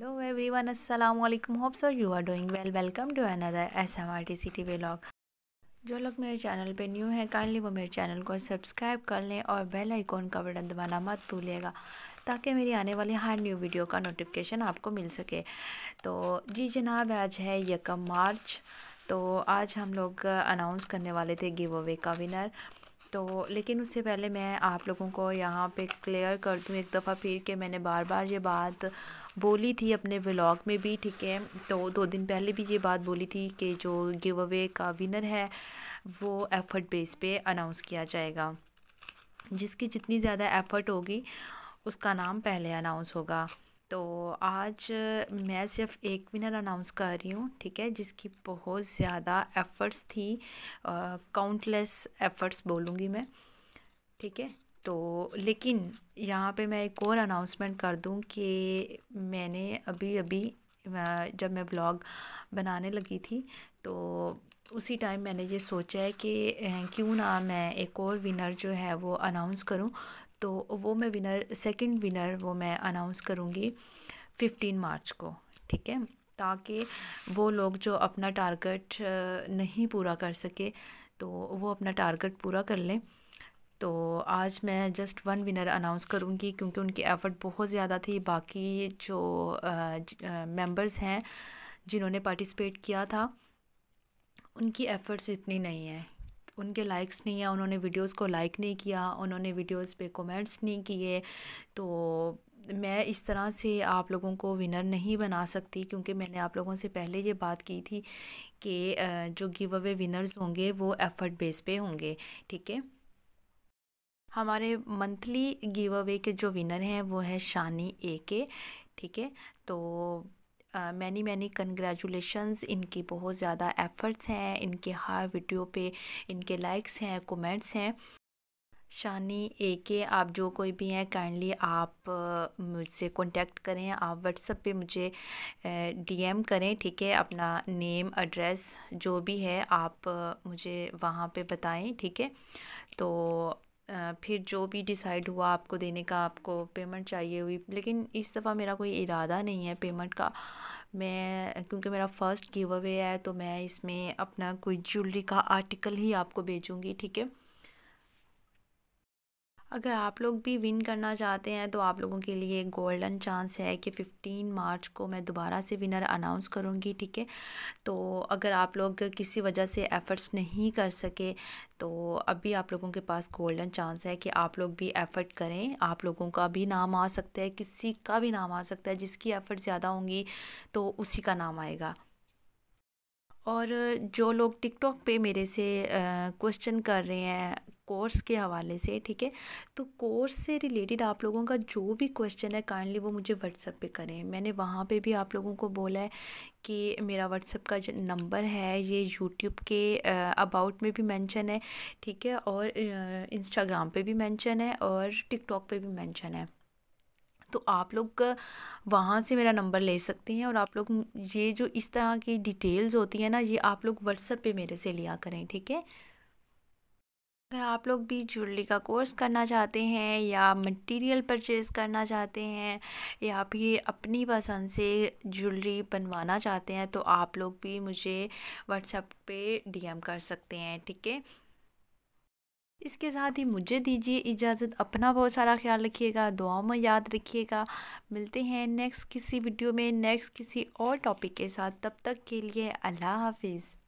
hello everyone अस्सलाम वालेकुम hopes और you are doing well welcome to another S M R T C T vlog जो लोग मेरे चैनल पे न्यू हैं काइंडली वो मेरे चैनल को सब्सक्राइब कर लें और बेल आइकॉन का बटन दबाना मत भूलिएगा ताकि मेरी आने वाली हर न्यू वीडियो का नोटिफिकेशन आपको मिल सके तो जी जनाब आज है यकम मार्च तो आज हम लोग अनाउंस करने वाले थे गिव अवे का विनर तो लेकिन उससे पहले मैं आप लोगों को यहाँ पे क्लियर कर दूँ एक दफ़ा फिर कि मैंने बार बार ये बात बोली थी अपने व्लॉग में भी ठीक है तो दो दिन पहले भी ये बात बोली थी कि जो गिव अवे का विनर है वो एफ़र्ट बेस पे अनाउंस किया जाएगा जिसकी जितनी ज़्यादा एफ़र्ट होगी उसका नाम पहले अनाउंस होगा तो आज मैं सिर्फ एक विनर अनाउंस कर रही हूँ ठीक है जिसकी बहुत ज़्यादा एफ़र्ट्स थी काउंटलेस एफ़र्ट्स बोलूँगी मैं ठीक है तो लेकिन यहाँ पे मैं एक और अनाउंसमेंट कर दूँ कि मैंने अभी अभी जब मैं ब्लॉग बनाने लगी थी तो उसी टाइम मैंने ये सोचा है कि क्यों ना मैं एक और विनर जो है वो अनाउंस करूं तो वो मैं विनर सेकंड विनर वो मैं अनाउंस करूँगी फिफ्टीन मार्च को ठीक है ताकि वो लोग जो अपना टारगेट नहीं पूरा कर सके तो वो अपना टारगेट पूरा कर लें तो आज मैं जस्ट वन विनर अनाउंस करूँगी क्योंकि उनकी एफ़र्ट बहुत ज़्यादा थी बाकी जो मेंबर्स हैं जिन्होंने पार्टिसिपेट किया था उनकी एफ़र्ट्स इतनी नहीं है उनके लाइक्स नहीं है उन्होंने वीडियोस को लाइक नहीं किया उन्होंने वीडियोस पे कमेंट्स नहीं किए तो मैं इस तरह से आप लोगों को विनर नहीं बना सकती क्योंकि मैंने आप लोगों से पहले ये बात की थी कि जो गिव अवे विनर्स होंगे वो एफर्ट बेस पे होंगे ठीक है हमारे मंथली गिव अवे के जो विनर हैं वो है शानी ए के ठीक है तो मैनी मैनी कंग्रेचुलेशंस इनके बहुत ज़्यादा एफ़र्ट्स हैं इनके हर वीडियो पे इनके लाइक्स हैं कमेंट्स हैं शानी ए के आप जो कोई भी हैं काइंडली आप मुझसे कांटेक्ट करें आप व्हाट्सएप पे मुझे डीएम करें ठीक है अपना नेम एड्रेस जो भी है आप मुझे वहाँ पे बताएं ठीक है तो फिर जो भी डिसाइड हुआ आपको देने का आपको पेमेंट चाहिए हुई लेकिन इस दफ़ा मेरा कोई इरादा नहीं है पेमेंट का मैं क्योंकि मेरा फ़र्स्ट गिव अवे है तो मैं इसमें अपना कोई ज्वेलरी का आर्टिकल ही आपको भेजूँगी ठीक है अगर आप लोग भी विन करना चाहते हैं तो आप लोगों के लिए गोल्डन चांस है कि 15 मार्च को मैं दोबारा से विनर अनाउंस करूँगी ठीक है तो अगर आप लोग किसी वजह से एफ़र्ट्स नहीं कर सके तो अभी आप लोगों के पास गोल्डन चांस है कि आप लोग भी एफ़र्ट करें आप लोगों का भी नाम आ सकता है किसी का भी नाम आ सकता है जिसकी एफ़र्ट ज़्यादा होंगी तो उसी का नाम आएगा और जो लोग टिकटॉक पे मेरे से क्वेश्चन कर रहे हैं कोर्स के हवाले से ठीक है तो कोर्स से रिलेटेड आप लोगों का जो भी क्वेश्चन है काइंडली वो मुझे व्हाट्सअप पे करें मैंने वहाँ पे भी आप लोगों को बोला है कि मेरा व्हाट्सअप का जो नंबर है ये यूट्यूब के अबाउट में भी मेंशन है ठीक है और इंस्टाग्राम पे भी मेंशन है और टिकटॉक पे भी मेंशन है तो आप लोग वहाँ से मेरा नंबर ले सकते हैं और आप लोग ये जो इस तरह की डिटेल्स होती हैं ना ये आप लोग व्हाट्सअप पे मेरे से लिया करें ठीक है अगर आप लोग भी ज्वेलरी का कोर्स करना चाहते हैं या मटेरियल परचेज़ करना चाहते हैं या फिर अपनी पसंद से ज्वेलरी बनवाना चाहते हैं तो आप लोग भी मुझे व्हाट्सएप पे डीएम कर सकते हैं ठीक है इसके साथ ही मुझे दीजिए इजाज़त अपना बहुत सारा ख्याल रखिएगा दुआओं में याद रखिएगा मिलते हैं नेक्स्ट किसी वीडियो में नेक्स्ट किसी और टॉपिक के साथ तब तक के लिए अल्लाह हाफिज़